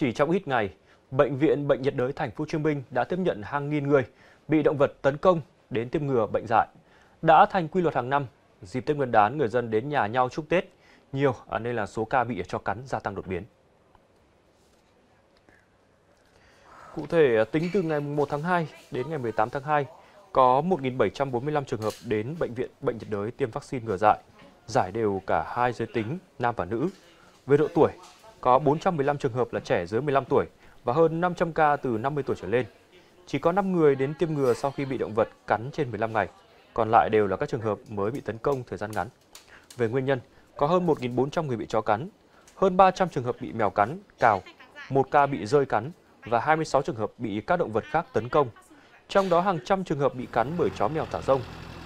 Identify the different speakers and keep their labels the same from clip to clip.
Speaker 1: Chỉ trong ít ngày, bệnh viện Bệnh nhiệt đới Thành phố Hồ Chí Minh đã tiếp nhận hàng nghìn người bị động vật tấn công đến tiêm ngừa bệnh dại. Đã thành quy luật hàng năm, dịp Tết Nguyên đán người dân đến nhà nhau chúc Tết nhiều à, nên là số ca bị cho cắn gia tăng đột biến. Cụ thể, à, tính từ ngày 1 tháng 2 đến ngày 18 tháng 2, có 1.745 trường hợp đến bệnh viện bệnh nhiệt đới tiêm vaccine ngừa dại, giải đều cả hai giới tính, nam và nữ. Về độ tuổi, có 415 trường hợp là trẻ dưới 15 tuổi và hơn 500 ca từ 50 tuổi trở lên. Chỉ có 5 người đến tiêm ngừa sau khi bị động vật cắn trên 15 ngày, còn lại đều là các trường hợp mới bị tấn công thời gian ngắn. Về nguyên nhân, có hơn 1.400 người bị chó cắn, hơn 300 trường hợp bị mèo cắn, cào, một ca bị rơi cắn và 26 trường hợp bị các động vật khác tấn công. Trong đó hàng trăm trường hợp bị cắn bởi chó mèo thả rông,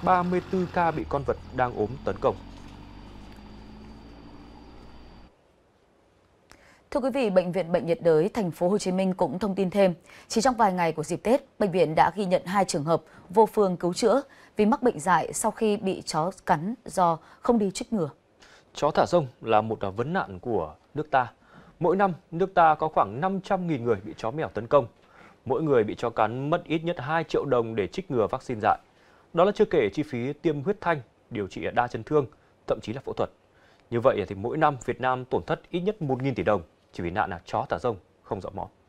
Speaker 1: 34 ca bị con vật đang ốm tấn công.
Speaker 2: Thưa quý vị, bệnh viện Bệnh nhiệt đới thành phố Hồ Chí Minh cũng thông tin thêm, chỉ trong vài ngày của dịp Tết, bệnh viện đã ghi nhận hai trường hợp vô phương cứu chữa vì mắc bệnh dại sau khi bị chó cắn do không đi trích ngừa.
Speaker 1: Chó thả rông là một vấn nạn của nước ta. Mỗi năm, nước ta có khoảng 500.000 người bị chó mèo tấn công. Mỗi người bị chó cắn mất ít nhất 2 triệu đồng để trích ngừa vaccine dại. Đó là chưa kể chi phí tiêm huyết thanh, điều trị đa chấn thương, thậm chí là phẫu thuật. Như vậy thì mỗi năm Việt Nam tổn thất ít nhất 1.000 tỷ đồng chỉ vì nạn là chó thả rông không dọa mõm